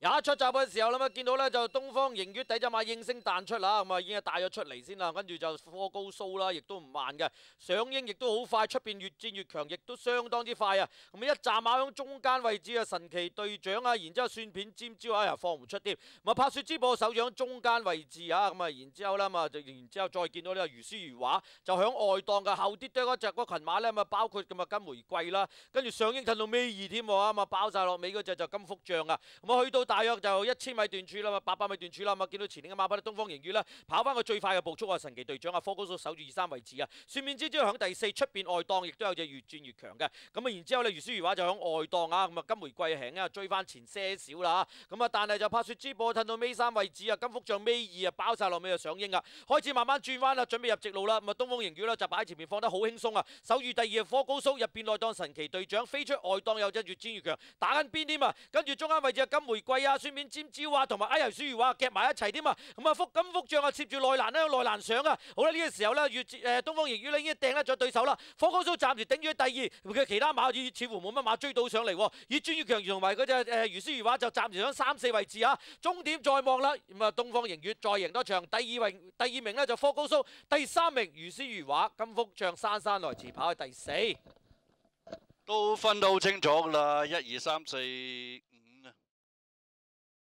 又一出闸嘅时候，咧，见到咧就东方盈月底只马应声弹出啦，咁啊已经系带咗出嚟先啦，跟住就科高苏啦，亦都唔慢嘅，上英亦都好快，出边越战越强，亦都相当之快啊！咁啊一闸马响中间位置啊，神奇队长啊，然之后蒜片尖椒啊又放唔出添，啊拍雪之宝手掌中间位置啊，咁啊然之后咧，嘛就然之后再见到呢个如诗如画，就响外档嘅后啲多一只群马咧，咁啊包括咁啊金玫瑰啦，跟住上英褪到尾二添啊，咁啊包晒落尾嗰只就金福将啊，咁啊去到。大約就一千米段處啦，八百米段處啦，嘛，見到前面嘅馬匹東方宇啦，跑翻個最快嘅步速啊！神奇隊長啊，科高速守住二三位置啊，算面之之響第四，出邊外檔亦都有隻越轉越強嘅。咁啊，然之後咧如書如畫就響外檔啊，咁啊金玫瑰行啊追翻前些少啦，咁啊但係就拍雪之波褪到尾三位置啊，金福象尾二啊包晒落尾就上應啊，開始慢慢轉彎啦，準備入直路啦。咁啊東方鈺啦就擺喺前面放得好輕鬆啊，守住第二啊科高速入邊內檔神奇隊長飛出外檔有隻越轉越強，打緊邊啲啊？跟住中間位置啊金玫瑰。啊！算面尖招啊，同埋阿尤诗如画夹埋一齐添啊！咁啊，福金福将啊，涉住内栏啦，内栏上啊！好啦，呢个时候啦，越诶东方盈月咧已经掟甩咗对手啦，科高苏暂时顶住第二，佢其他马已似乎冇乜马追到上嚟。以专玉强同埋嗰只诶如诗如画就暂时响三四位置啊！终点再望啦，咁啊，东方盈月再赢多场，第二名第二名咧就科高苏，第三名如诗如画，金福将姗姗来迟，跑喺第四，都分得好清楚噶啦，一二三四。